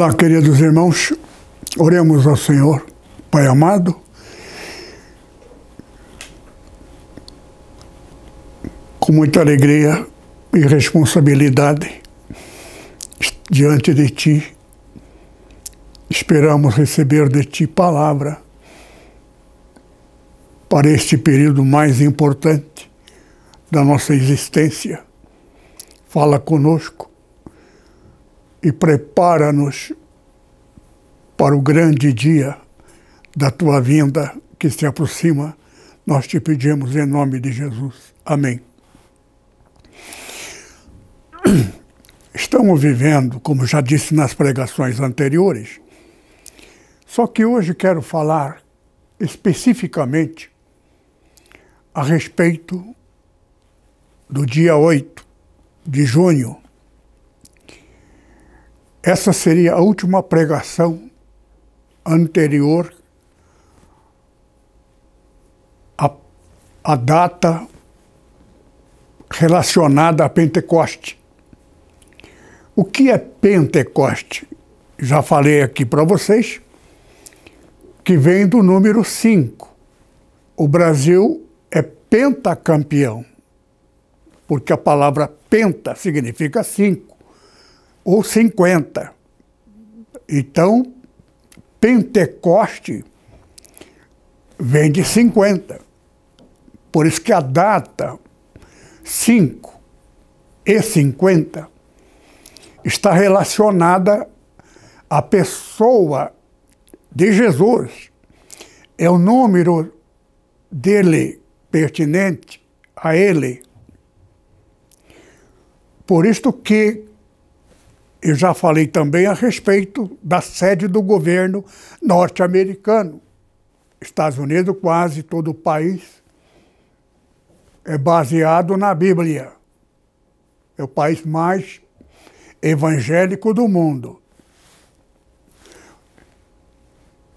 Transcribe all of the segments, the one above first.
Olá, queridos irmãos, oremos ao Senhor, Pai amado. Com muita alegria e responsabilidade diante de Ti, esperamos receber de Ti palavra para este período mais importante da nossa existência. Fala conosco e prepara-nos para o grande dia da tua vinda que se aproxima. Nós te pedimos em nome de Jesus. Amém. Estamos vivendo, como já disse nas pregações anteriores, só que hoje quero falar especificamente a respeito do dia 8 de junho essa seria a última pregação anterior à, à data relacionada a Pentecoste. O que é Pentecoste? Já falei aqui para vocês que vem do número 5. O Brasil é pentacampeão, porque a palavra penta significa cinco ou 50. Então, Pentecoste vem de 50. Por isso que a data 5 e 50 está relacionada à pessoa de Jesus. É o número dele pertinente a ele. Por isto que eu já falei também a respeito da sede do governo norte-americano. Estados Unidos, quase todo o país, é baseado na Bíblia. É o país mais evangélico do mundo.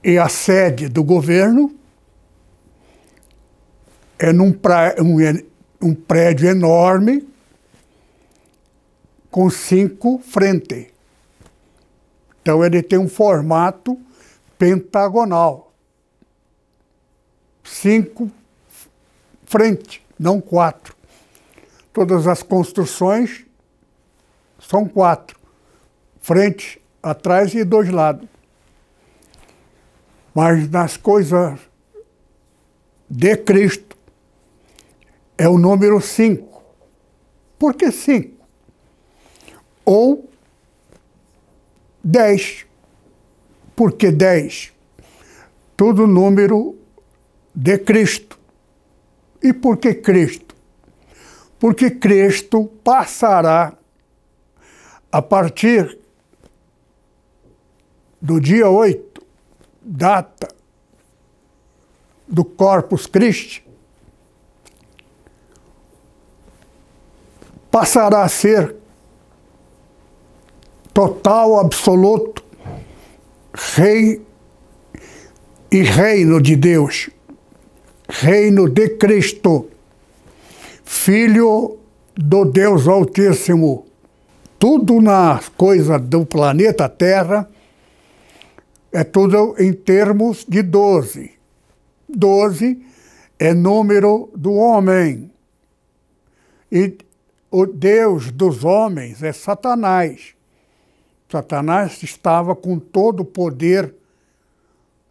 E a sede do governo é num, pra, um, um prédio enorme com cinco frentes. Então ele tem um formato pentagonal. Cinco frente, não quatro. Todas as construções são quatro. Frente, atrás e dois lados. Mas nas coisas de Cristo é o número cinco. Por que cinco? ou 10. Por que 10? Todo número de Cristo. E por que Cristo? Porque Cristo passará a partir do dia 8, data do Corpus Christi, passará a ser total, absoluto, rei e reino de Deus, reino de Cristo, filho do Deus Altíssimo. Tudo nas coisas do planeta Terra é tudo em termos de doze. Doze é número do homem. E o Deus dos homens é Satanás. Satanás estava com todo o poder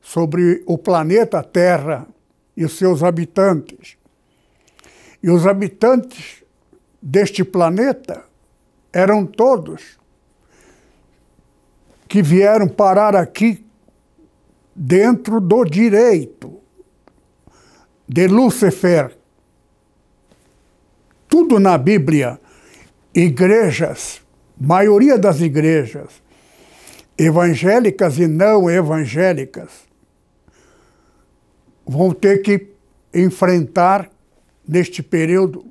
sobre o planeta Terra e os seus habitantes. E os habitantes deste planeta eram todos que vieram parar aqui dentro do direito de Lúcifer. Tudo na Bíblia, igrejas maioria das igrejas, evangélicas e não evangélicas, vão ter que enfrentar neste período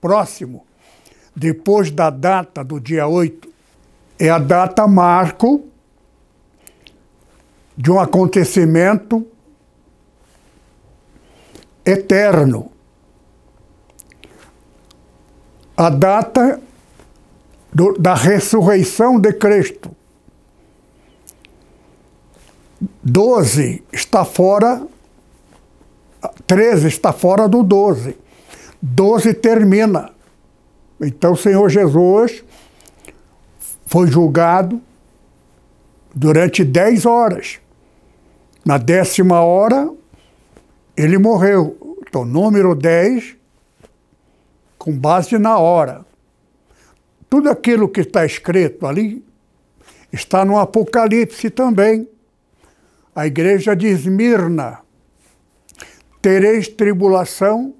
próximo, depois da data do dia 8, é a data marco de um acontecimento eterno. A data do, da ressurreição de Cristo. Doze está fora, treze está fora do doze. Doze termina. Então o Senhor Jesus foi julgado durante dez horas. Na décima hora, ele morreu. Então, número dez, com base na hora. Tudo aquilo que está escrito ali está no Apocalipse também. A igreja de Esmirna. Tereis tribulação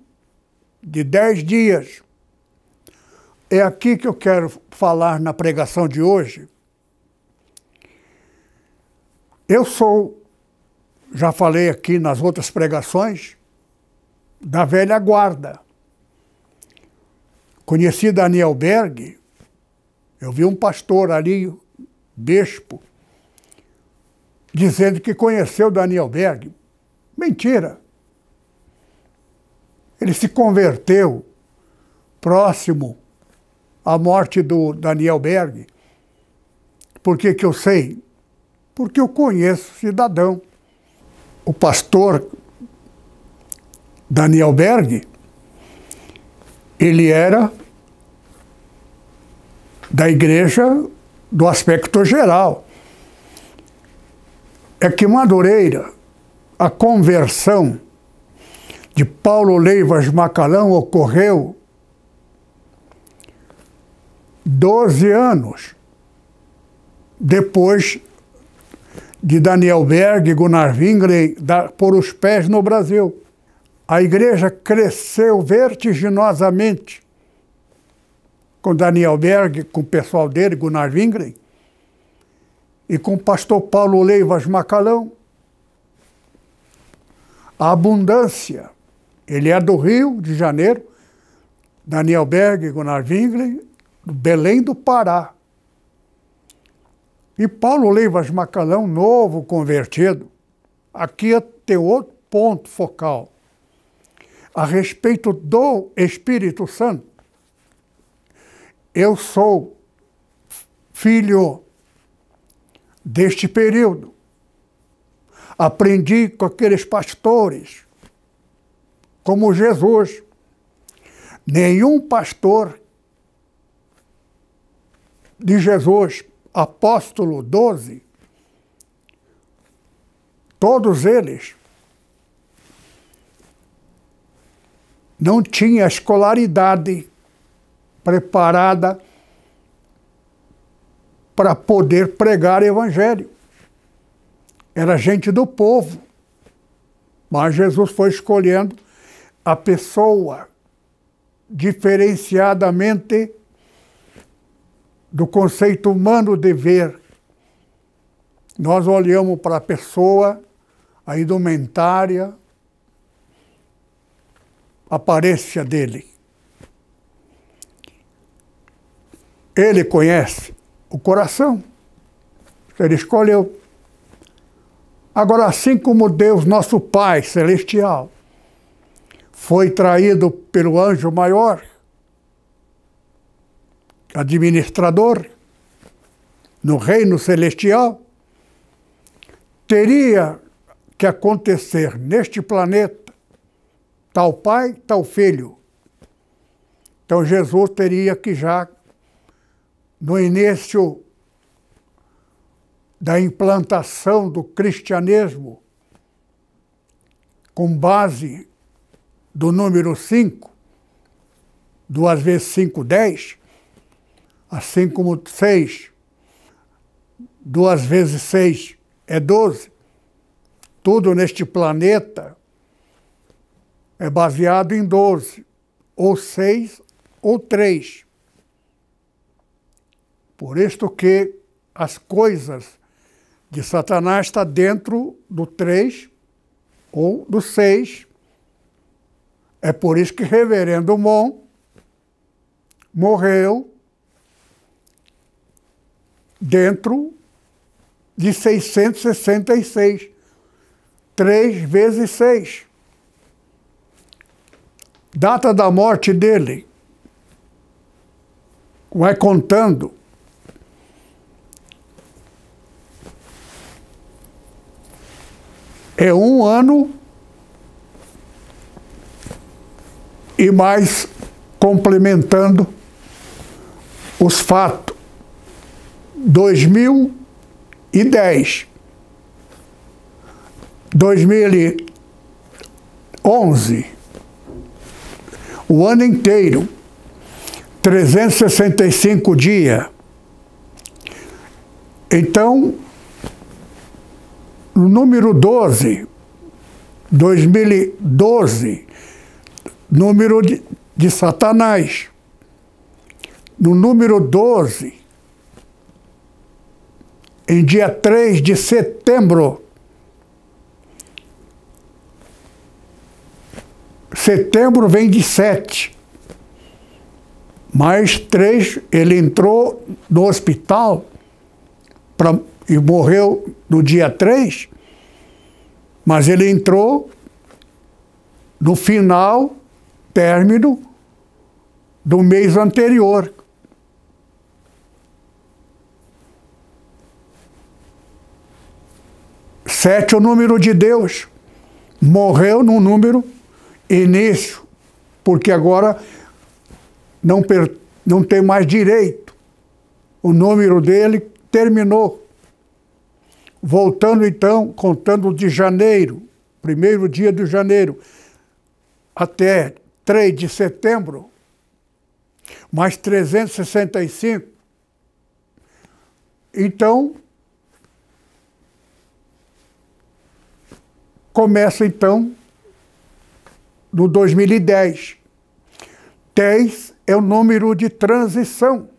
de dez dias. É aqui que eu quero falar na pregação de hoje. Eu sou, já falei aqui nas outras pregações, da velha guarda. Conheci Daniel Berg eu vi um pastor ali, Bispo, dizendo que conheceu Daniel Berg. Mentira! Ele se converteu próximo à morte do Daniel Berg. Por que, que eu sei? Porque eu conheço o cidadão. O pastor Daniel Berg, ele era da igreja do aspecto geral. É que Madureira, a conversão de Paulo Leivas Macalão ocorreu 12 anos depois de Daniel Berg e Gunnar dar pôr os pés no Brasil. A igreja cresceu vertiginosamente com Daniel Berg, com o pessoal dele, Gunnar Wingren, e com o pastor Paulo Leivas Macalão. A abundância. Ele é do Rio de Janeiro, Daniel Berg, Gunnar Wingren, Belém do Pará. E Paulo Leivas Macalão, novo convertido, aqui é tem outro ponto focal. A respeito do Espírito Santo, eu sou filho deste período. Aprendi com aqueles pastores, como Jesus. Nenhum pastor de Jesus, apóstolo 12, todos eles não tinha escolaridade preparada para poder pregar o Evangelho. Era gente do povo. Mas Jesus foi escolhendo a pessoa diferenciadamente do conceito humano de ver. Nós olhamos para a pessoa, a indumentária, a aparência dele. Ele conhece o coração. Ele escolheu. Agora, assim como Deus, nosso Pai Celestial, foi traído pelo anjo maior, administrador, no reino celestial, teria que acontecer neste planeta tal pai, tal filho. Então Jesus teria que já no início da implantação do cristianismo, com base do número 5, duas vezes 5, 10, assim como 6, duas vezes 6 é 12, tudo neste planeta é baseado em 12, ou 6 ou 3. Por isto que as coisas de Satanás está dentro do 3 ou do 6. É por isso que reverendo Mon morreu dentro de 666. três vezes 6. Data da morte dele. Vai contando é um ano e mais complementando os fatos. 2010, 2011, o ano inteiro, 365 dias. Então, número 12, 2012, número de, de Satanás. No número 12, em dia 3 de setembro, setembro vem de 7, mais três ele entrou no hospital para e morreu no dia 3, mas ele entrou no final, término do mês anterior. Sete é o número de Deus. Morreu no número início, porque agora não, per, não tem mais direito. O número dele terminou. Voltando então, contando de janeiro, primeiro dia de janeiro, até 3 de setembro, mais 365. Então, começa então no 2010. 10 é o número de transição,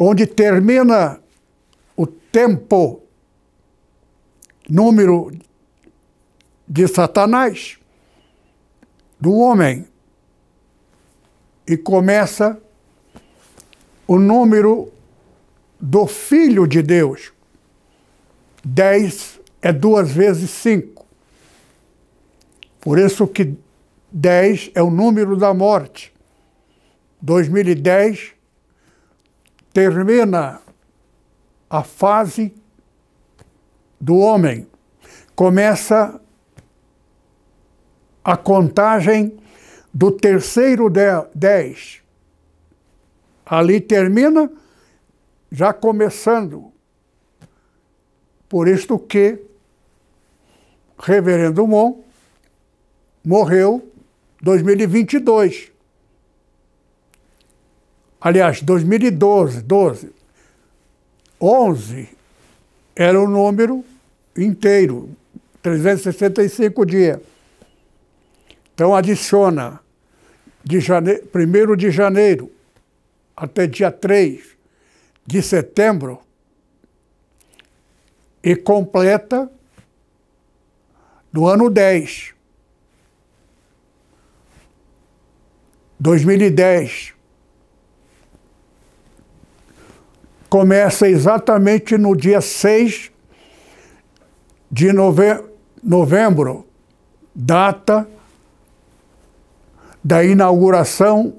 onde termina tempo, número de Satanás, do homem, e começa o número do Filho de Deus. Dez é duas vezes cinco. Por isso que dez é o número da morte. 2010 termina a fase do homem. Começa a contagem do terceiro dez. Ali termina, já começando. Por isto que Reverendo Mon morreu 2022. Aliás, 2012, 12. 11 era o número inteiro, 365 dias. Então adiciona de janeiro, 1 de janeiro até dia 3 de setembro e completa do ano 10. 2010. começa exatamente no dia 6 de nove novembro, data da inauguração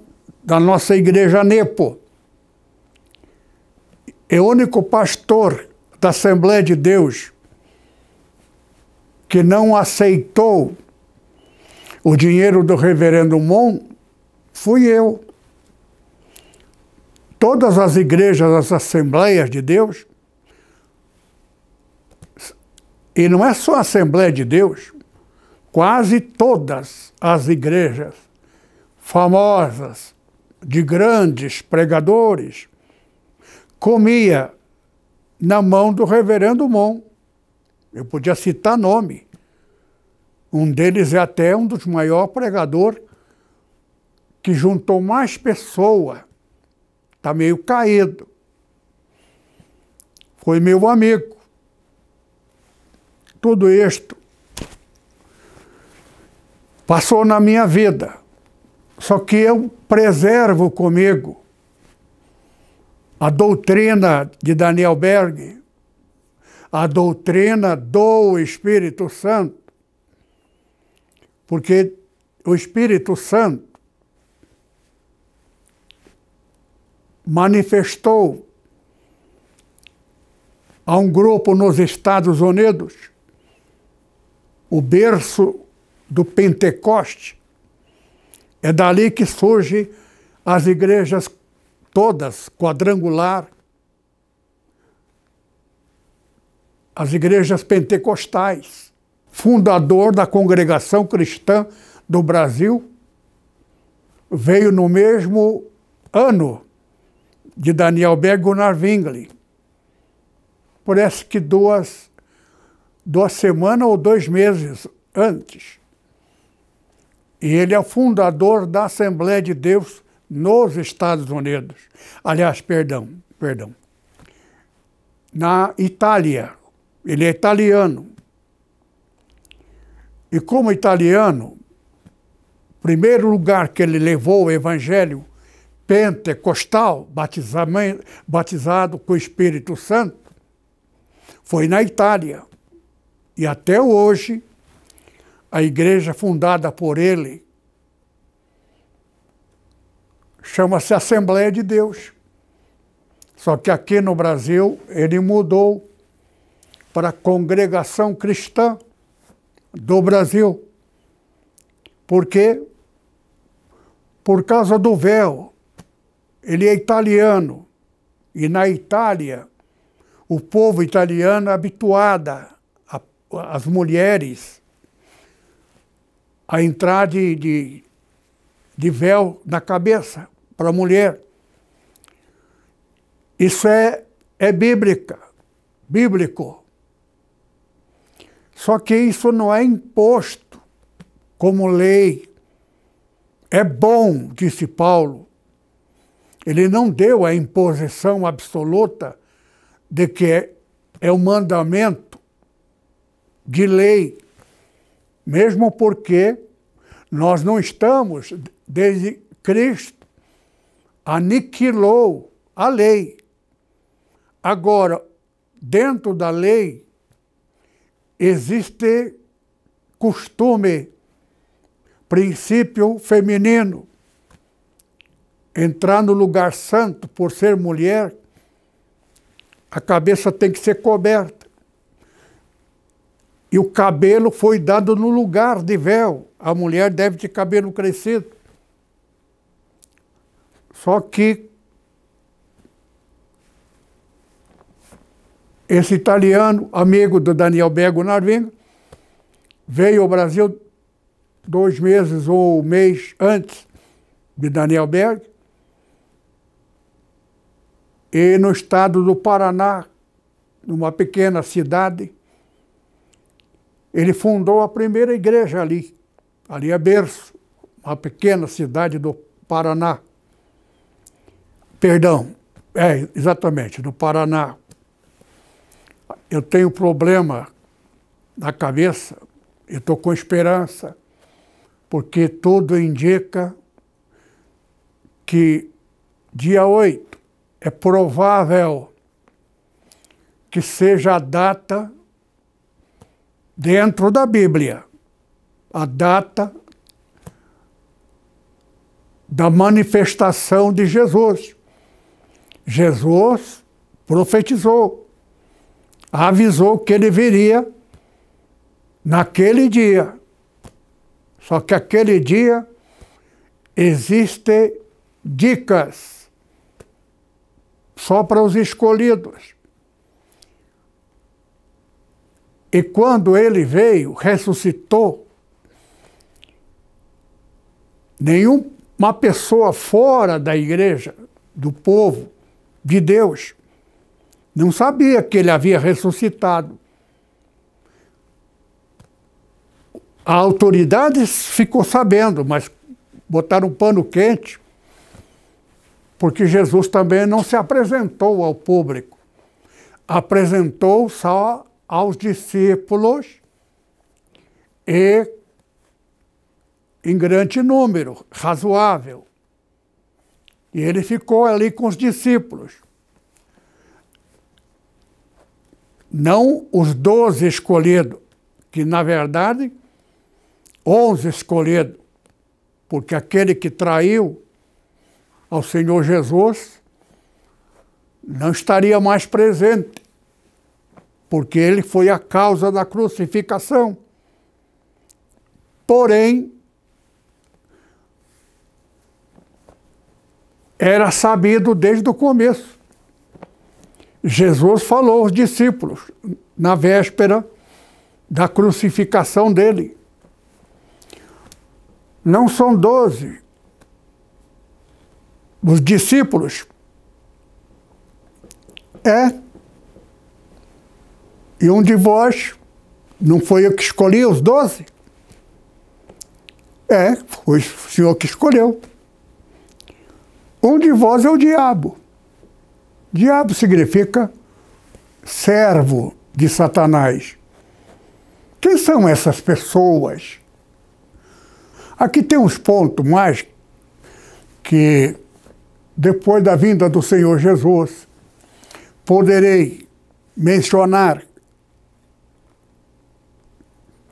da nossa igreja Nepo. É o único pastor da Assembleia de Deus que não aceitou o dinheiro do reverendo Mon, fui eu todas as igrejas, as assembleias de Deus, e não é só a Assembleia de Deus, quase todas as igrejas famosas de grandes pregadores comia na mão do reverendo Mon. Eu podia citar nome. Um deles é até um dos maiores pregadores que juntou mais pessoas Está meio caído. Foi meu amigo. Tudo isto passou na minha vida. Só que eu preservo comigo a doutrina de Daniel Berg, a doutrina do Espírito Santo, porque o Espírito Santo manifestou a um grupo nos Estados Unidos, o berço do Pentecoste. É dali que surge as igrejas todas quadrangular, as igrejas pentecostais, fundador da congregação cristã do Brasil, veio no mesmo ano de Daniel Berg Gunnar Wingley. Parece que duas, duas semanas ou dois meses antes. E ele é o fundador da Assembleia de Deus nos Estados Unidos. Aliás, perdão, perdão. Na Itália. Ele é italiano. E como italiano, primeiro lugar que ele levou o evangelho pentecostal, batizado com o Espírito Santo, foi na Itália. E até hoje, a igreja fundada por ele chama-se Assembleia de Deus. Só que aqui no Brasil ele mudou para Congregação Cristã do Brasil. Por quê? Por causa do véu. Ele é italiano. E na Itália, o povo italiano é habituada, as mulheres, a entrar de, de, de véu na cabeça para a mulher. Isso é, é bíblica, bíblico. Só que isso não é imposto como lei. É bom, disse Paulo, ele não deu a imposição absoluta de que é o um mandamento de lei, mesmo porque nós não estamos, desde Cristo, aniquilou a lei. Agora, dentro da lei, existe costume, princípio feminino, entrar no lugar santo por ser mulher, a cabeça tem que ser coberta. E o cabelo foi dado no lugar de véu. A mulher deve ter cabelo crescido. Só que esse italiano, amigo do Daniel Bego Narvinga, veio ao Brasil dois meses ou um mês antes de Daniel Berg, e no estado do Paraná, numa pequena cidade, ele fundou a primeira igreja ali. Ali é berço, uma pequena cidade do Paraná. Perdão, é, exatamente, do Paraná. Eu tenho problema na cabeça, eu estou com esperança, porque tudo indica que dia 8 é provável que seja a data dentro da Bíblia, a data da manifestação de Jesus. Jesus profetizou, avisou que ele viria naquele dia. Só que aquele dia existe dicas só para os escolhidos. E quando ele veio, ressuscitou, nenhuma pessoa fora da igreja, do povo, de Deus, não sabia que ele havia ressuscitado. A autoridade ficou sabendo, mas botaram um pano quente porque Jesus também não se apresentou ao público, apresentou só aos discípulos e em grande número, razoável. E ele ficou ali com os discípulos. Não os doze escolhidos, que na verdade, onze escolhidos, porque aquele que traiu ao Senhor Jesus, não estaria mais presente, porque ele foi a causa da crucificação. Porém, era sabido desde o começo. Jesus falou aos discípulos na véspera da crucificação dele. Não são doze, os discípulos é e um de vós não foi eu que escolhi os doze? É, foi o Senhor que escolheu. Um de vós é o diabo. Diabo significa servo de Satanás. Quem são essas pessoas? Aqui tem uns pontos mais que depois da vinda do Senhor Jesus, poderei mencionar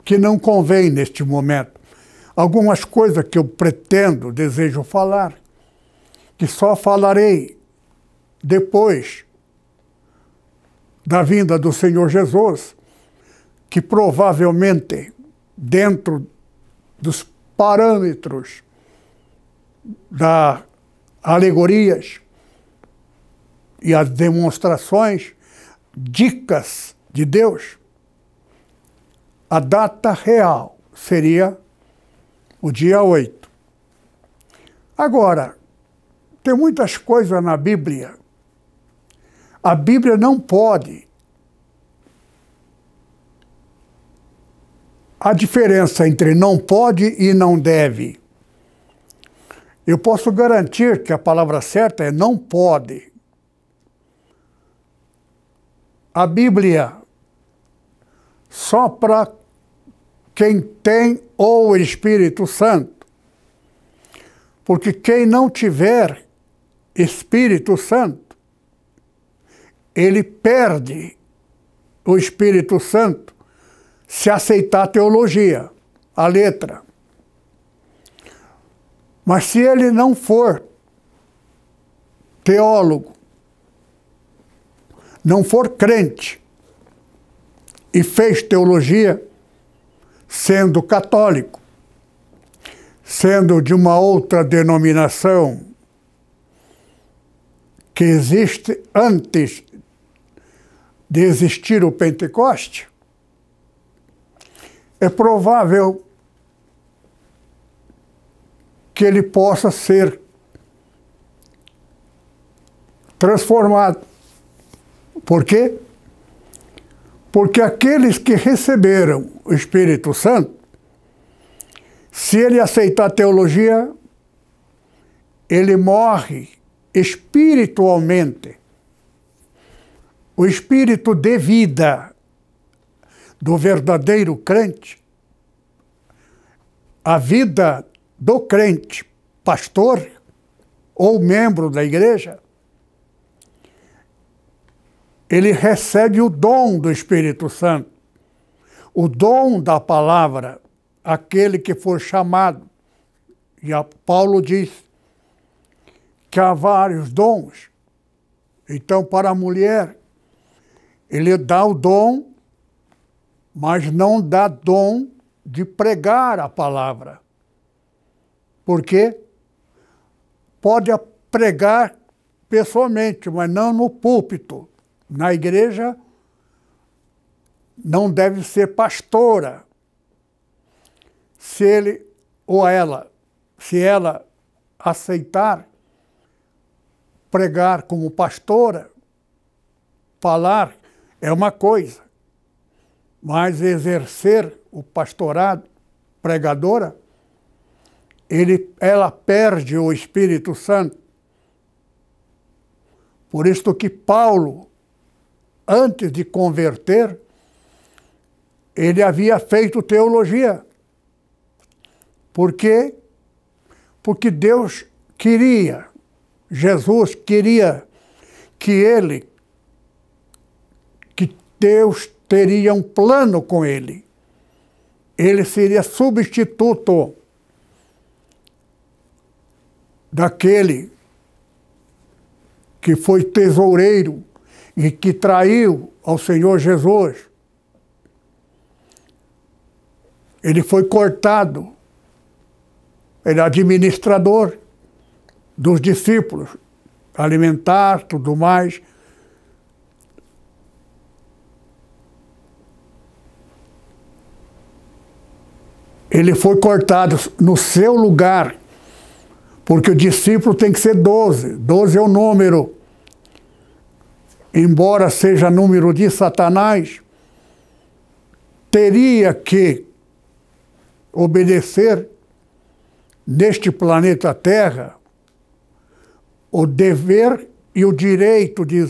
que não convém neste momento algumas coisas que eu pretendo, desejo falar, que só falarei depois da vinda do Senhor Jesus, que provavelmente dentro dos parâmetros da alegorias e as demonstrações, dicas de Deus, a data real seria o dia 8. Agora, tem muitas coisas na Bíblia. A Bíblia não pode. A diferença entre não pode e não deve eu posso garantir que a palavra certa é não pode. A Bíblia, só para quem tem o Espírito Santo. Porque quem não tiver Espírito Santo, ele perde o Espírito Santo se aceitar a teologia, a letra. Mas se ele não for teólogo, não for crente e fez teologia, sendo católico, sendo de uma outra denominação que existe antes de existir o Pentecoste, é provável que ele possa ser transformado. Por quê? Porque aqueles que receberam o Espírito Santo, se ele aceitar a teologia, ele morre espiritualmente. O espírito de vida do verdadeiro crente, a vida do crente, pastor ou membro da igreja, ele recebe o dom do Espírito Santo, o dom da palavra, aquele que for chamado. E Paulo diz que há vários dons. Então, para a mulher, ele dá o dom, mas não dá dom de pregar a palavra porque pode pregar pessoalmente, mas não no púlpito. Na igreja não deve ser pastora. Se ele ou ela, se ela aceitar pregar como pastora, falar é uma coisa, mas exercer o pastorado, pregadora, ele, ela perde o Espírito Santo. Por isto que Paulo, antes de converter, ele havia feito teologia. Por quê? Porque Deus queria, Jesus queria que ele, que Deus teria um plano com ele. Ele seria substituto daquele que foi tesoureiro e que traiu ao Senhor Jesus. Ele foi cortado. Ele é administrador dos discípulos, alimentar, tudo mais. Ele foi cortado no seu lugar porque o discípulo tem que ser doze, doze é o número. Embora seja número de Satanás, teria que obedecer neste planeta Terra o dever e o direito de,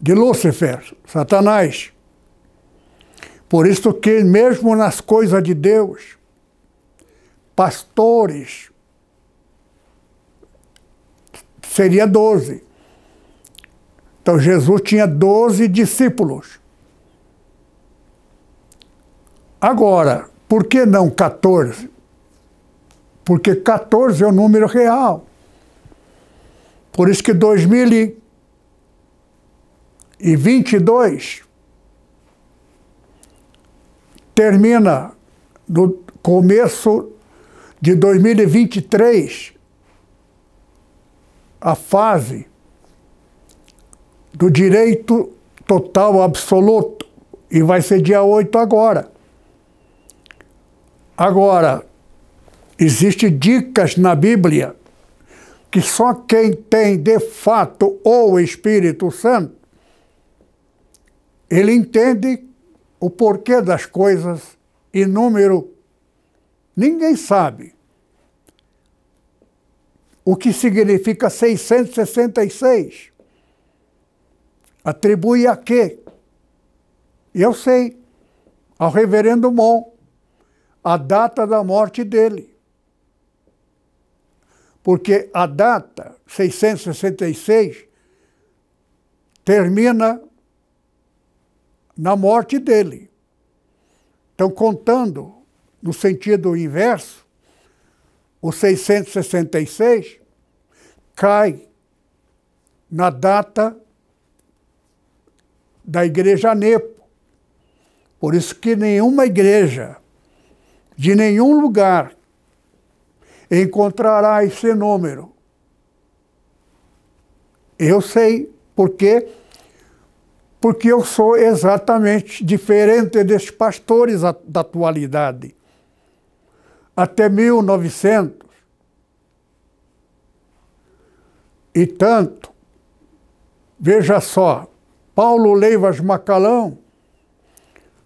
de Lúcifer, Satanás. Por isso que mesmo nas coisas de Deus, pastores, seria doze. Então Jesus tinha doze discípulos. Agora, por que não 14? Porque 14 é o número real. Por isso que 2022 termina no começo de 2023, a fase do direito total absoluto, e vai ser dia 8 agora. Agora, existem dicas na Bíblia que só quem tem de fato o Espírito Santo, ele entende o porquê das coisas e número. Ninguém sabe o que significa 666. Atribui a quê? Eu sei, ao reverendo Mon, a data da morte dele. Porque a data, 666, termina na morte dele. Então, contando no sentido inverso, o 666 cai na data da Igreja Nepo. Por isso que nenhuma igreja de nenhum lugar encontrará esse número. Eu sei por quê? Porque eu sou exatamente diferente desses pastores da atualidade até 1900 e tanto. Veja só, Paulo Leivas Macalão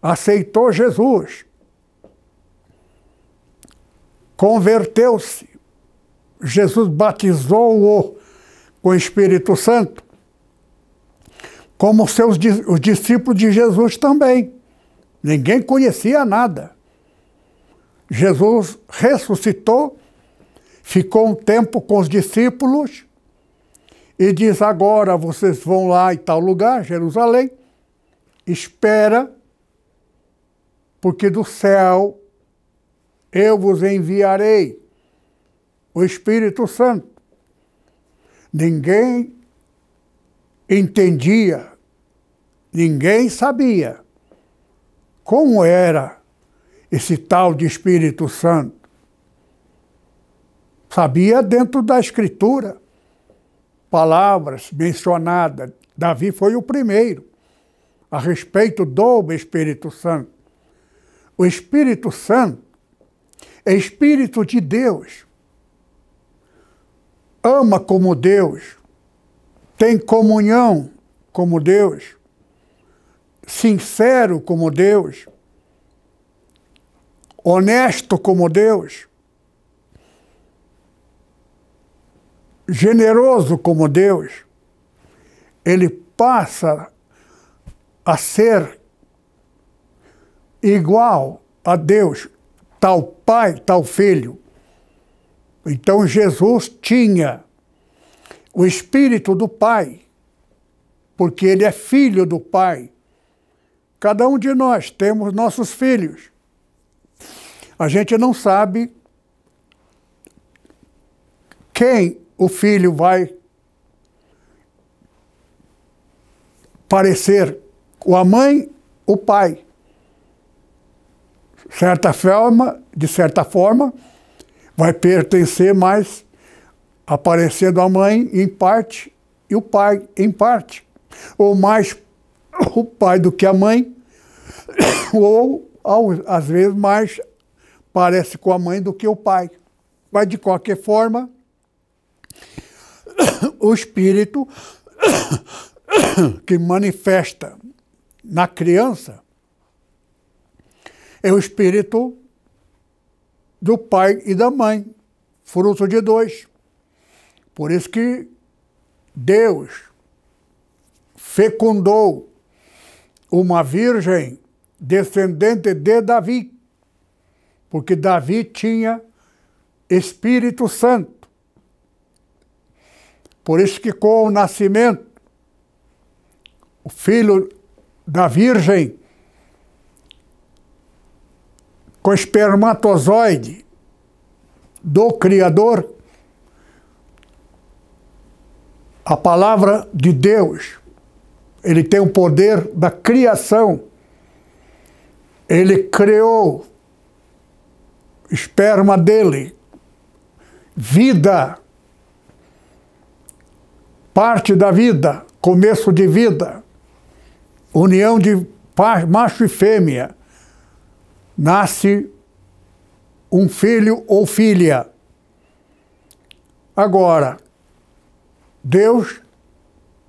aceitou Jesus, converteu-se. Jesus batizou-o com o Espírito Santo, como seus, os discípulos de Jesus também. Ninguém conhecia nada. Jesus ressuscitou, ficou um tempo com os discípulos e diz: agora vocês vão lá em tal lugar, Jerusalém, espera, porque do céu eu vos enviarei o Espírito Santo. Ninguém entendia, ninguém sabia como era esse tal de Espírito Santo. Sabia dentro da Escritura, palavras mencionadas. Davi foi o primeiro a respeito do Espírito Santo. O Espírito Santo é Espírito de Deus. Ama como Deus, tem comunhão como Deus, sincero como Deus honesto como Deus, generoso como Deus, ele passa a ser igual a Deus, tal pai, tal filho. Então Jesus tinha o espírito do Pai, porque ele é filho do Pai. Cada um de nós temos nossos filhos. A gente não sabe quem o filho vai parecer, com a mãe, o pai. Certa forma, de certa forma, vai pertencer mais aparecendo a mãe em parte e o pai em parte, ou mais o pai do que a mãe, ou às vezes mais parece com a mãe do que o pai. Mas, de qualquer forma, o espírito que manifesta na criança é o espírito do pai e da mãe, fruto de dois. Por isso que Deus fecundou uma virgem descendente de Davi porque Davi tinha Espírito Santo. Por isso que com o nascimento, o filho da Virgem, com espermatozoide do Criador, a palavra de Deus, ele tem o poder da criação. Ele criou esperma dele, vida, parte da vida, começo de vida, união de macho e fêmea, nasce um filho ou filha. Agora, Deus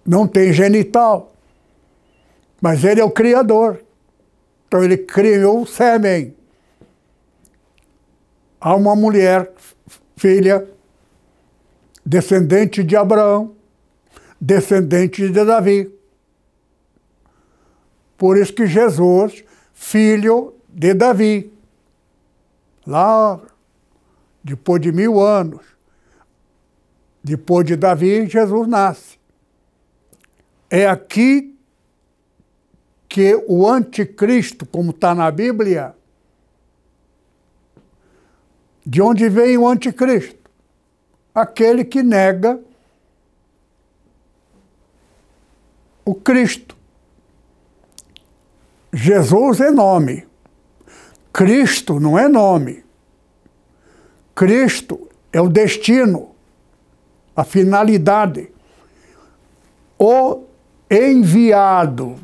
não tem genital, mas Ele é o Criador. Então Ele criou o sêmen a uma mulher, filha, descendente de Abraão, descendente de Davi. Por isso que Jesus, filho de Davi, lá depois de mil anos, depois de Davi, Jesus nasce. É aqui que o anticristo, como está na Bíblia, de onde vem o anticristo? Aquele que nega o Cristo. Jesus é nome. Cristo não é nome. Cristo é o destino, a finalidade. O enviado.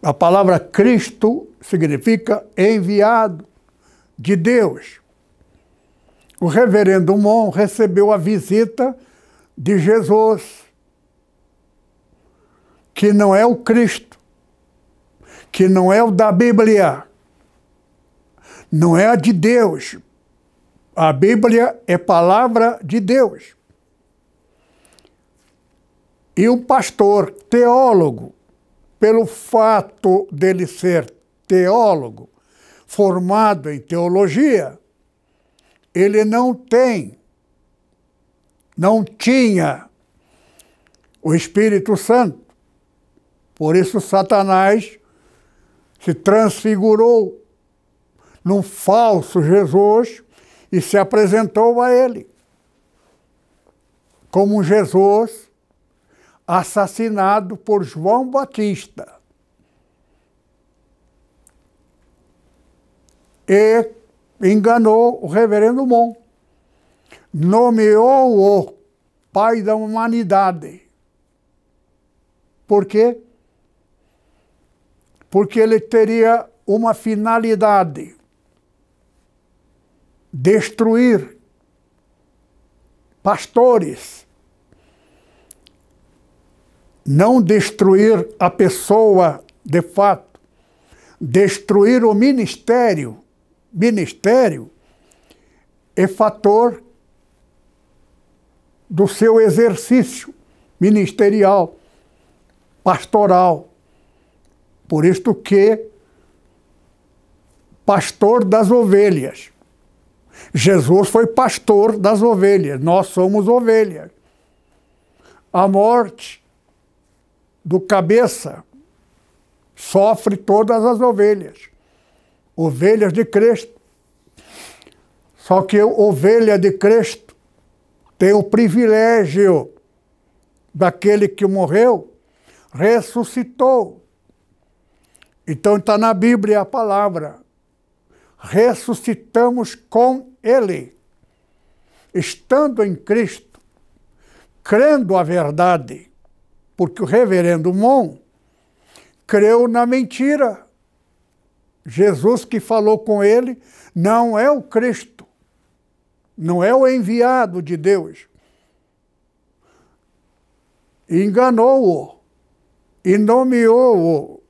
A palavra Cristo significa enviado de Deus o reverendo Mon recebeu a visita de Jesus, que não é o Cristo, que não é o da Bíblia, não é a de Deus. A Bíblia é palavra de Deus. E o pastor teólogo, pelo fato dele ser teólogo, formado em teologia, ele não tem, não tinha o Espírito Santo. Por isso, Satanás se transfigurou num falso Jesus e se apresentou a ele como um Jesus assassinado por João Batista. E enganou o reverendo Mon. Nomeou-o pai da humanidade. Por quê? Porque ele teria uma finalidade: destruir pastores, não destruir a pessoa de fato, destruir o ministério ministério é fator do seu exercício ministerial, pastoral. Por isto que pastor das ovelhas. Jesus foi pastor das ovelhas, nós somos ovelhas. A morte do cabeça sofre todas as ovelhas ovelhas de Cristo. Só que eu, ovelha de Cristo, tem o privilégio daquele que morreu, ressuscitou. Então está na Bíblia a palavra. Ressuscitamos com Ele, estando em Cristo, crendo a verdade, porque o reverendo Mon creu na mentira. Jesus que falou com ele não é o Cristo, não é o enviado de Deus. Enganou-o e nomeou-o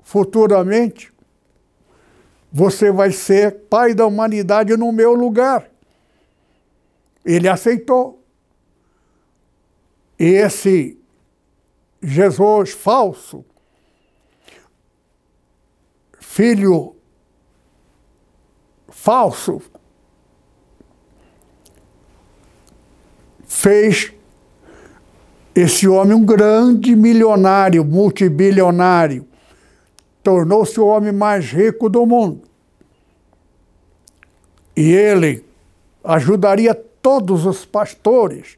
futuramente. Você vai ser pai da humanidade no meu lugar. Ele aceitou. E esse Jesus falso filho falso fez esse homem um grande milionário, multibilionário. Tornou-se o homem mais rico do mundo. E ele ajudaria todos os pastores,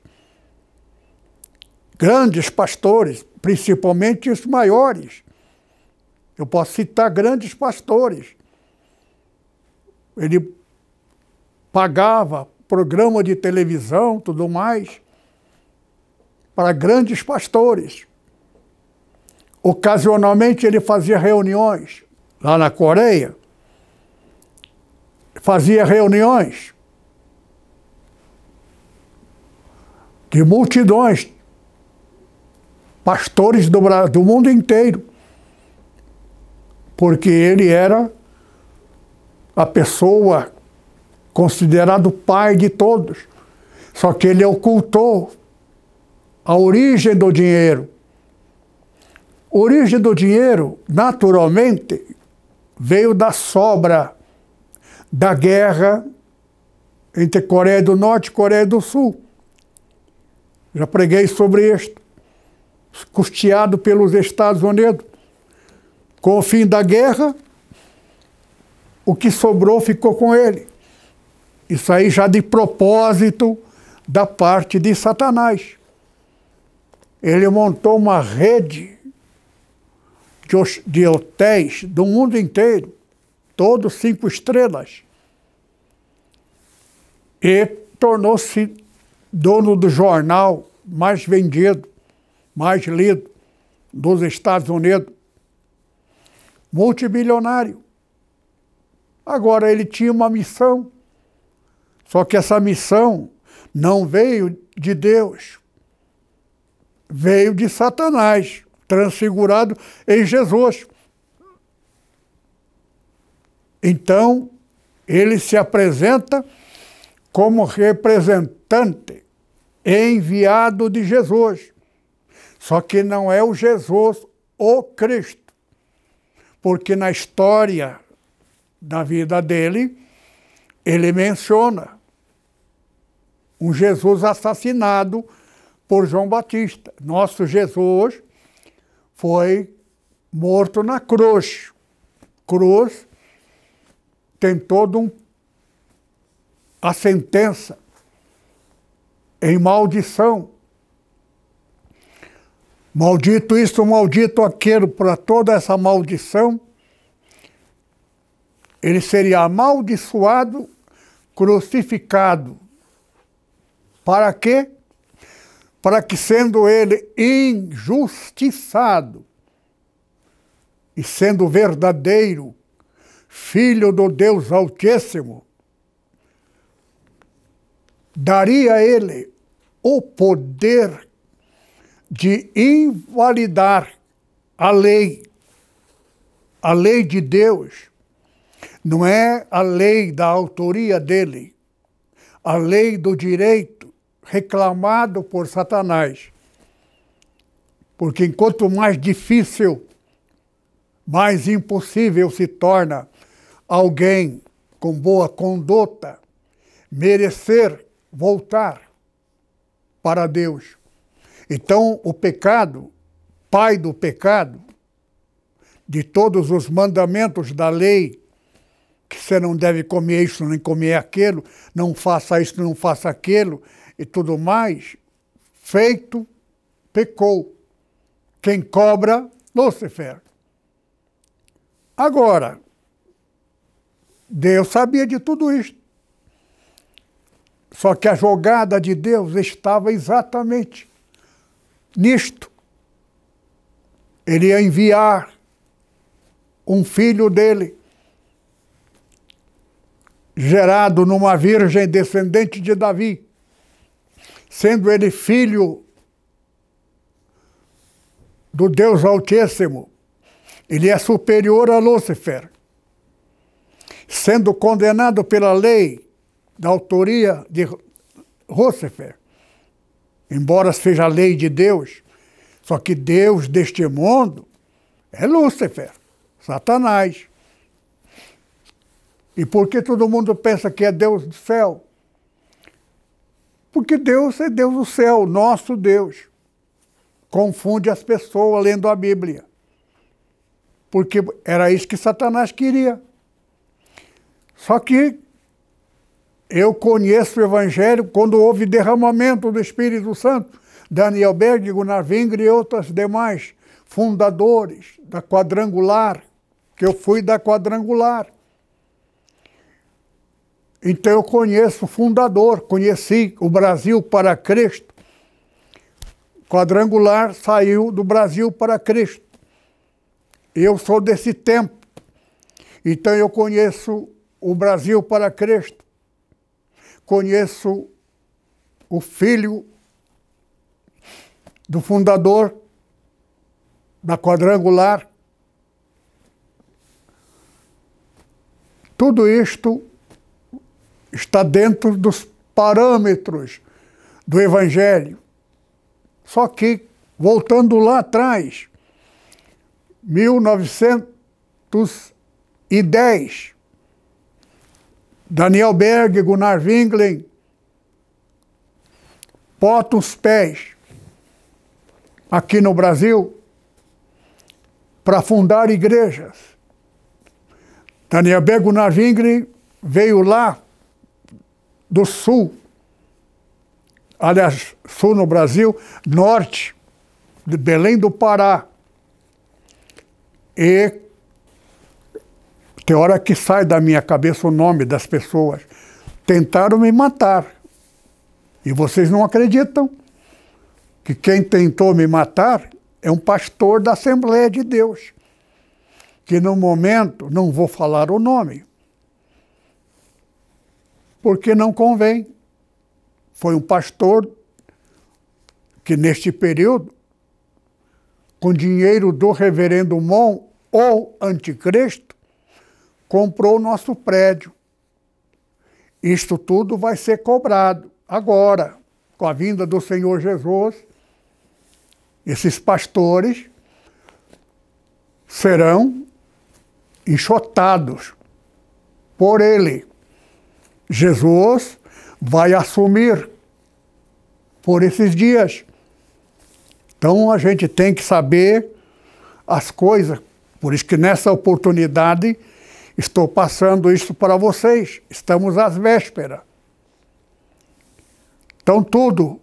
grandes pastores, principalmente os maiores, eu posso citar grandes pastores. Ele pagava programa de televisão, tudo mais, para grandes pastores. Ocasionalmente ele fazia reuniões lá na Coreia, fazia reuniões de multidões, pastores do, do mundo inteiro porque ele era a pessoa considerado pai de todos. Só que ele ocultou a origem do dinheiro. A origem do dinheiro, naturalmente, veio da sobra da guerra entre Coreia do Norte e Coreia do Sul. Já preguei sobre isto, custeado pelos Estados Unidos. Com o fim da guerra, o que sobrou ficou com ele. Isso aí já de propósito da parte de Satanás. Ele montou uma rede de hotéis do mundo inteiro, todos cinco estrelas, e tornou-se dono do jornal mais vendido, mais lido dos Estados Unidos multibilionário. Agora, ele tinha uma missão, só que essa missão não veio de Deus, veio de Satanás, transfigurado em Jesus. Então, ele se apresenta como representante enviado de Jesus. Só que não é o Jesus, o Cristo porque na história da vida dele, ele menciona um Jesus assassinado por João Batista. Nosso Jesus foi morto na cruz. Cruz tem todo um a sentença em maldição Maldito isto, maldito aquilo, para toda essa maldição, ele seria amaldiçoado, crucificado. Para quê? Para que, sendo ele injustiçado e sendo verdadeiro, filho do Deus Altíssimo, daria a ele o poder de invalidar a lei, a lei de Deus. Não é a lei da autoria dele, a lei do direito reclamado por Satanás. Porque enquanto mais difícil, mais impossível se torna alguém com boa conduta merecer voltar para Deus. Então, o pecado, pai do pecado, de todos os mandamentos da lei, que você não deve comer isso nem comer aquilo, não faça isso, não faça aquilo e tudo mais, feito, pecou. Quem cobra, Lúcifer. Agora, Deus sabia de tudo isto. Só que a jogada de Deus estava exatamente Nisto, ele ia enviar um filho dele, gerado numa virgem descendente de Davi, sendo ele filho do Deus Altíssimo, ele é superior a Lúcifer, sendo condenado pela lei da autoria de Lúcifer, embora seja a lei de Deus, só que Deus deste mundo é Lúcifer, Satanás. E por que todo mundo pensa que é Deus do céu? Porque Deus é Deus do céu, nosso Deus. Confunde as pessoas lendo a Bíblia. Porque era isso que Satanás queria. Só que eu conheço o Evangelho quando houve derramamento do Espírito Santo. Daniel Berg, Gunnar Wingre e outras demais fundadores da Quadrangular, que eu fui da Quadrangular. Então eu conheço o fundador, conheci o Brasil para Cristo. Quadrangular saiu do Brasil para Cristo. Eu sou desse tempo. Então eu conheço o Brasil para Cristo conheço o filho do fundador da quadrangular. Tudo isto está dentro dos parâmetros do Evangelho. Só que, voltando lá atrás, 1910, Daniel Berg, Gunnar Winglen, botam os pés aqui no Brasil para fundar igrejas. Daniel Berg, Gunnar Wingren veio lá do sul, aliás, sul no Brasil, norte, de Belém do Pará, e tem hora que sai da minha cabeça o nome das pessoas. Tentaram me matar. E vocês não acreditam que quem tentou me matar é um pastor da Assembleia de Deus. Que no momento não vou falar o nome. Porque não convém. Foi um pastor que neste período, com dinheiro do reverendo Mon ou anticristo, comprou o nosso prédio. Isto tudo vai ser cobrado agora, com a vinda do Senhor Jesus. Esses pastores serão enxotados por ele. Jesus vai assumir por esses dias. Então a gente tem que saber as coisas. Por isso que nessa oportunidade Estou passando isso para vocês. Estamos às vésperas. Então, tudo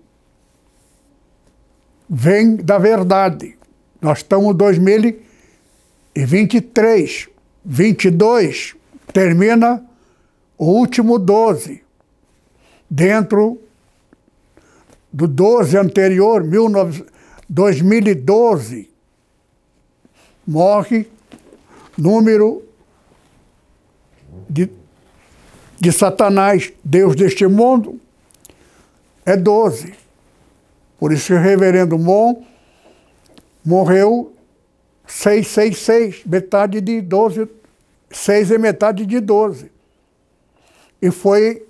vem da verdade. Nós estamos em 2023, 22, termina o último 12. Dentro do 12 anterior, 19, 2012, morre número de, de Satanás, Deus deste mundo, é 12. Por isso que o reverendo Mon morreu 666, metade de 12, 6 e metade de 12. E foi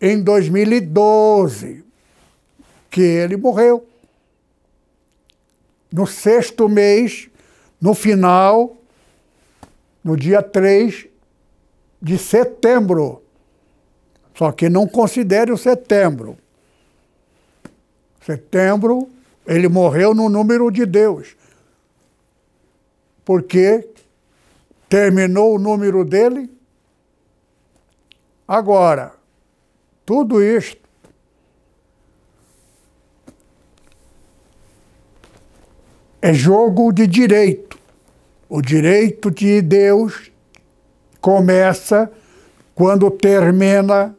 em 2012 que ele morreu. No sexto mês, no final, no dia 3 de setembro. Só que não considere o setembro. Setembro, ele morreu no número de Deus. Porque terminou o número dele. Agora, tudo isto é jogo de direito. O direito de Deus começa quando termina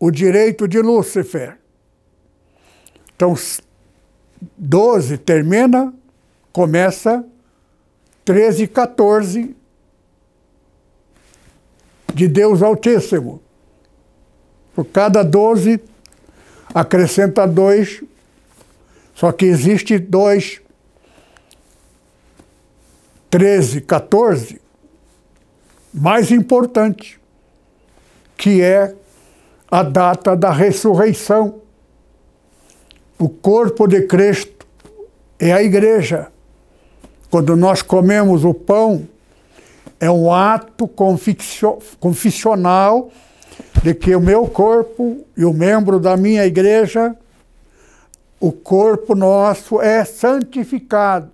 o direito de Lúcifer. Então, 12 termina, começa 13 e 14 de Deus Altíssimo. Por cada 12 acrescenta dois, só que existe dois, 13, 14, mais importante, que é a data da ressurreição. O corpo de Cristo é a igreja. Quando nós comemos o pão, é um ato confissional de que o meu corpo e o membro da minha igreja, o corpo nosso é santificado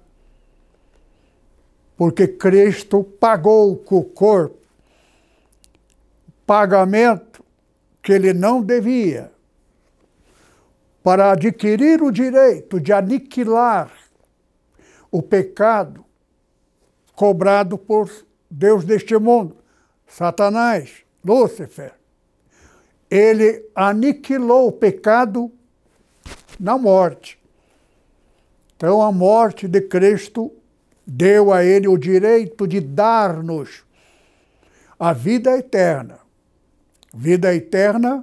porque Cristo pagou com o corpo pagamento que ele não devia para adquirir o direito de aniquilar o pecado cobrado por Deus deste mundo, Satanás, Lúcifer. Ele aniquilou o pecado na morte. Então, a morte de Cristo deu a ele o direito de dar-nos a vida eterna. Vida eterna,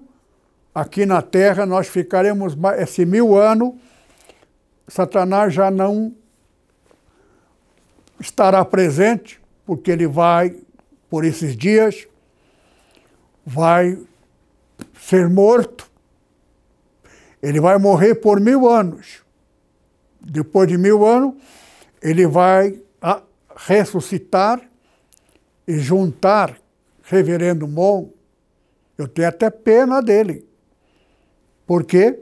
aqui na terra nós ficaremos esse mil ano, Satanás já não estará presente, porque ele vai, por esses dias, vai ser morto. Ele vai morrer por mil anos. Depois de mil anos, ele vai ah, ressuscitar e juntar Reverendo Mon. Eu tenho até pena dele. Porque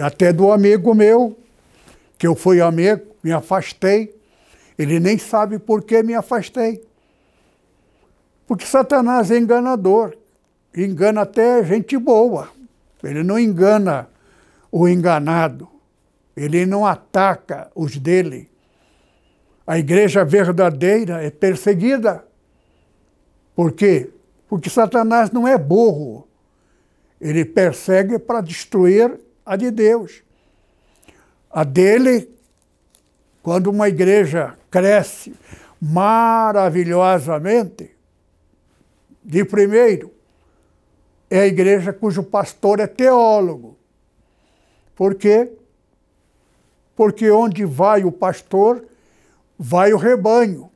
até do amigo meu, que eu fui amigo, me afastei. Ele nem sabe por que me afastei. Porque Satanás é enganador. Engana até gente boa. Ele não engana o enganado. Ele não ataca os dele. A igreja verdadeira é perseguida. Por quê? Porque Satanás não é burro. Ele persegue para destruir a de Deus. A dele, quando uma igreja cresce maravilhosamente, de primeiro, é a igreja cujo pastor é teólogo. Por quê? Porque onde vai o pastor, vai o rebanho,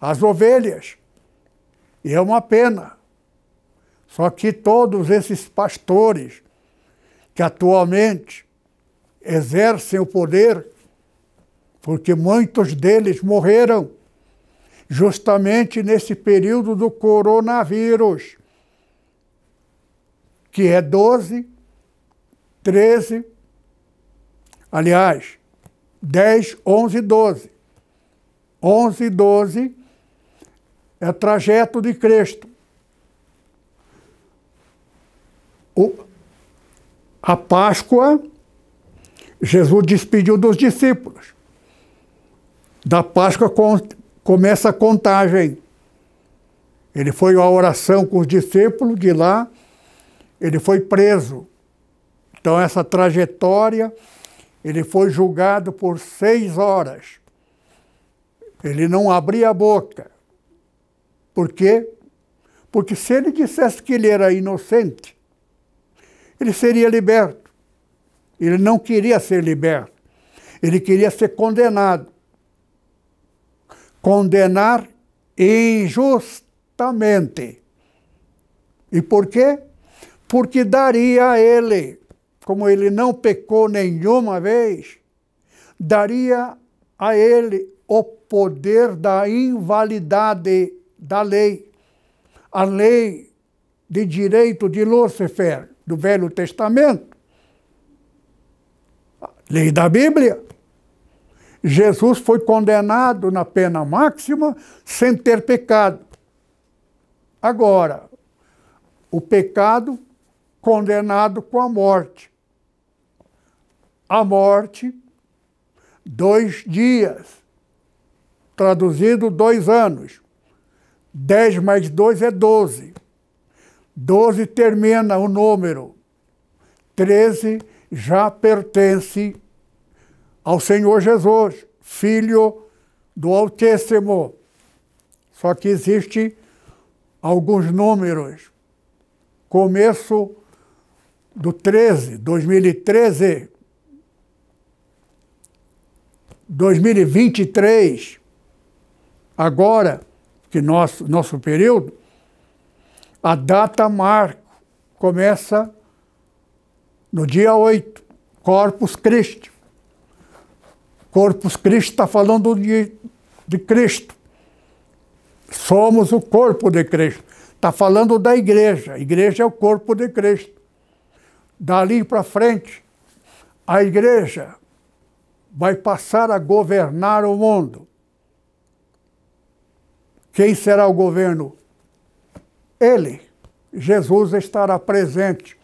as ovelhas. E é uma pena. Só que todos esses pastores que atualmente exercem o poder, porque muitos deles morreram justamente nesse período do coronavírus, que é 12, 13, aliás, 10, 11 12. 11 e 12 é trajeto de Cristo. O, a Páscoa, Jesus despediu dos discípulos. Da Páscoa com, começa a contagem. Ele foi à oração com os discípulos, de lá ele foi preso. Então, essa trajetória, ele foi julgado por seis horas. Ele não abria a boca. Por quê? Porque se ele dissesse que ele era inocente, ele seria liberto. Ele não queria ser liberto. Ele queria ser condenado. Condenar injustamente. E por quê? Porque daria a ele, como ele não pecou nenhuma vez, daria a ele o poder da invalidade da lei, a lei de direito de Lúcifer do Velho Testamento, lei da Bíblia. Jesus foi condenado na pena máxima sem ter pecado. Agora, o pecado condenado com a morte. A morte, dois dias Traduzido, dois anos. dez mais dois é doze doze termina o número. treze já pertence ao Senhor Jesus, Filho do Altíssimo. Só que existe alguns números. Começo do 13, 2013, 2023, agora, que nosso, nosso período, a data marco começa no dia 8, Corpus Christi. Corpus Christi está falando de, de Cristo. Somos o corpo de Cristo. Está falando da igreja. A igreja é o corpo de Cristo. Dali para frente, a igreja vai passar a governar o mundo. Quem será o governo? Ele. Jesus estará presente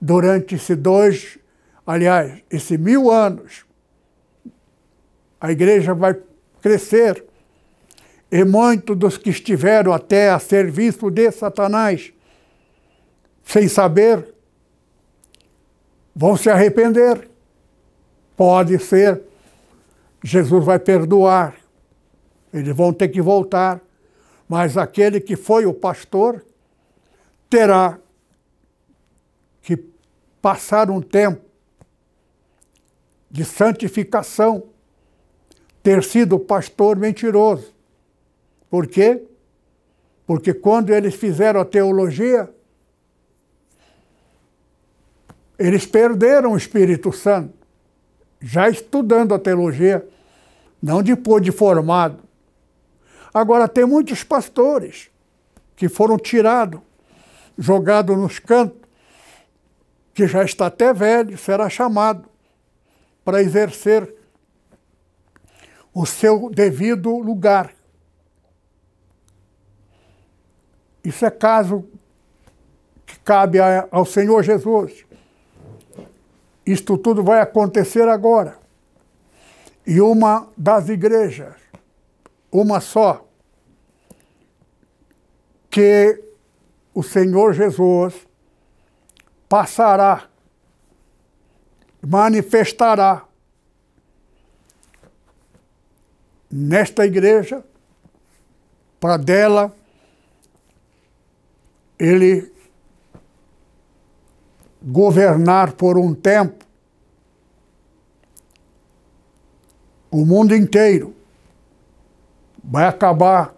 durante esses dois, aliás, esses mil anos. A igreja vai crescer e muitos dos que estiveram até a serviço de Satanás, sem saber, vão se arrepender. Pode ser, Jesus vai perdoar, eles vão ter que voltar. Mas aquele que foi o pastor terá que passar um tempo de santificação, ter sido pastor mentiroso. Por quê? Porque quando eles fizeram a teologia, eles perderam o Espírito Santo, já estudando a teologia, não depois de formado. Agora, tem muitos pastores que foram tirados, jogados nos cantos, que já está até velho, será chamado para exercer o seu devido lugar. Isso é caso que cabe ao Senhor Jesus. Isto tudo vai acontecer agora. E uma das igrejas uma só, que o Senhor Jesus passará, manifestará nesta igreja, para dela, ele governar por um tempo o mundo inteiro. Vai acabar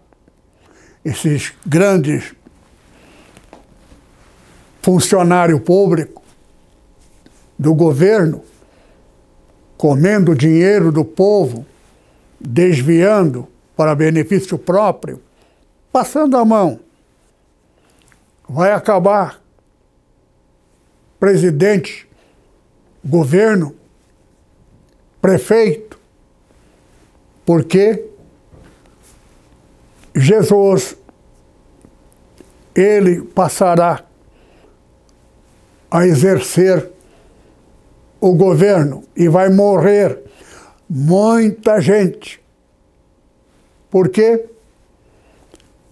esses grandes funcionário público do governo comendo dinheiro do povo, desviando para benefício próprio, passando a mão. Vai acabar presidente, governo, prefeito, porque Jesus, ele passará a exercer o governo e vai morrer muita gente. Por quê?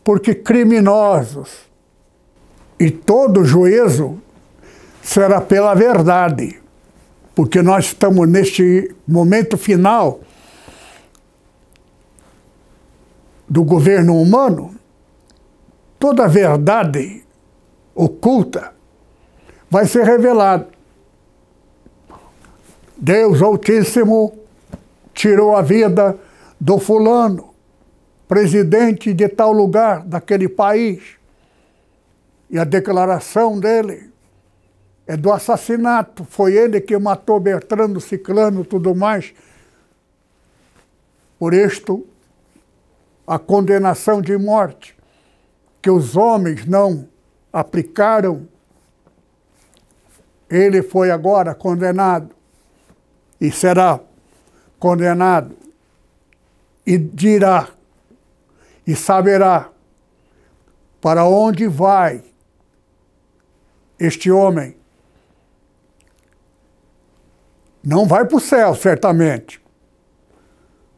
Porque criminosos e todo juízo será pela verdade, porque nós estamos neste momento final do governo humano, toda a verdade oculta vai ser revelada. Deus Altíssimo tirou a vida do fulano, presidente de tal lugar, daquele país. E a declaração dele é do assassinato. Foi ele que matou Bertrando Ciclano tudo mais. Por isto, a condenação de morte que os homens não aplicaram, ele foi agora condenado e será condenado e dirá e saberá para onde vai este homem. Não vai para o céu, certamente.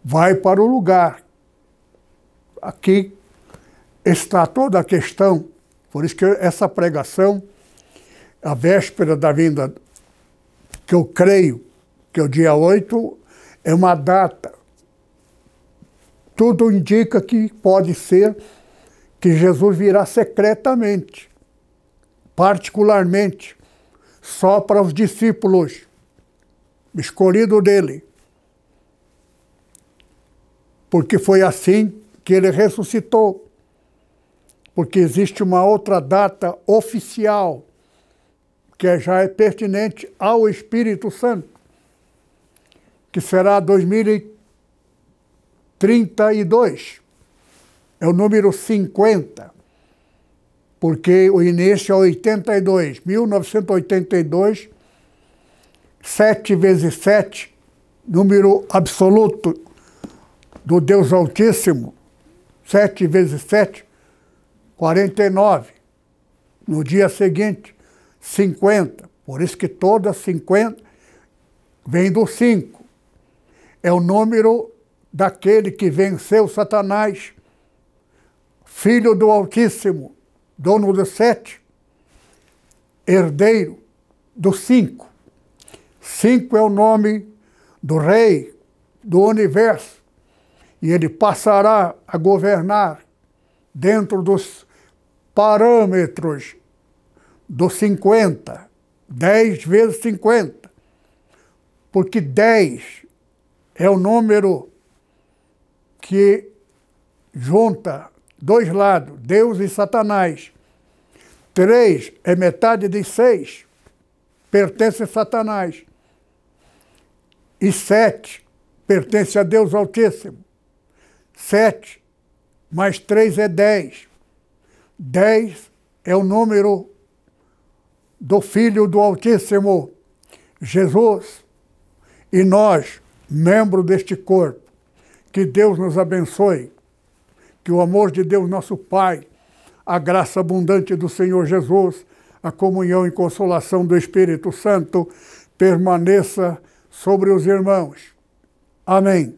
Vai para o lugar Aqui está toda a questão, por isso que essa pregação, a véspera da vinda, que eu creio que é o dia 8, é uma data. Tudo indica que pode ser que Jesus virá secretamente, particularmente, só para os discípulos, escolhido dele. Porque foi assim que ele ressuscitou, porque existe uma outra data oficial que é já é pertinente ao Espírito Santo, que será 2032. É o número 50, porque o início é 82, 1982, 7 vezes 7, número absoluto do Deus Altíssimo 7 vezes 7, 49. No dia seguinte, 50. Por isso que todas 50 vem do 5. É o número daquele que venceu Satanás, filho do Altíssimo, dono do sete, herdeiro do cinco. Cinco é o nome do rei do universo, e ele passará a governar dentro dos parâmetros dos 50, 10 vezes 50, porque 10 é o número que junta dois lados, Deus e Satanás. 3 é metade de 6, pertence a Satanás. E 7 pertence a Deus Altíssimo. Sete mais três é dez. Dez é o número do Filho do Altíssimo Jesus. E nós, membro deste corpo, que Deus nos abençoe, que o amor de Deus, nosso Pai, a graça abundante do Senhor Jesus, a comunhão e consolação do Espírito Santo permaneça sobre os irmãos. Amém.